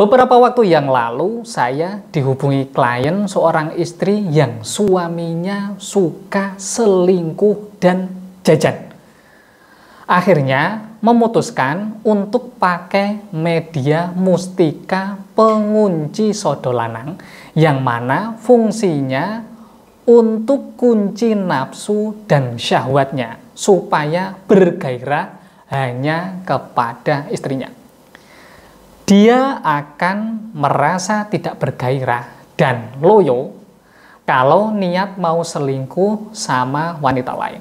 Beberapa waktu yang lalu saya dihubungi klien seorang istri yang suaminya suka selingkuh dan jajan. Akhirnya memutuskan untuk pakai media mustika pengunci Sodolanang yang mana fungsinya untuk kunci nafsu dan syahwatnya supaya bergairah hanya kepada istrinya dia akan merasa tidak bergairah dan loyo kalau niat mau selingkuh sama wanita lain.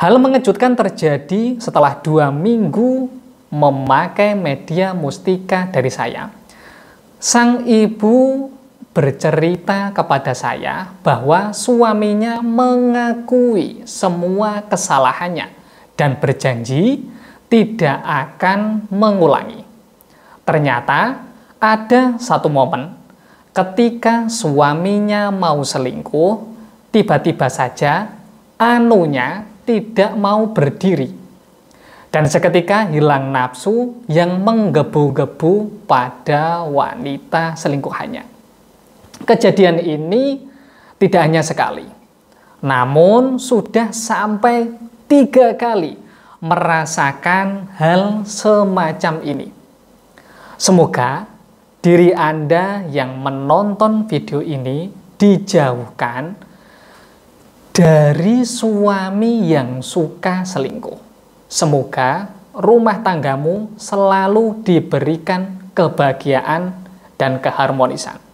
Hal mengejutkan terjadi setelah dua minggu memakai media mustika dari saya. Sang ibu bercerita kepada saya bahwa suaminya mengakui semua kesalahannya dan berjanji tidak akan mengulangi. Ternyata ada satu momen ketika suaminya mau selingkuh, tiba-tiba saja anunya tidak mau berdiri. Dan seketika hilang nafsu yang menggebu-gebu pada wanita selingkuhannya. Kejadian ini tidak hanya sekali, namun sudah sampai tiga kali merasakan hal semacam ini. Semoga diri Anda yang menonton video ini dijauhkan dari suami yang suka selingkuh. Semoga rumah tanggamu selalu diberikan kebahagiaan dan keharmonisan.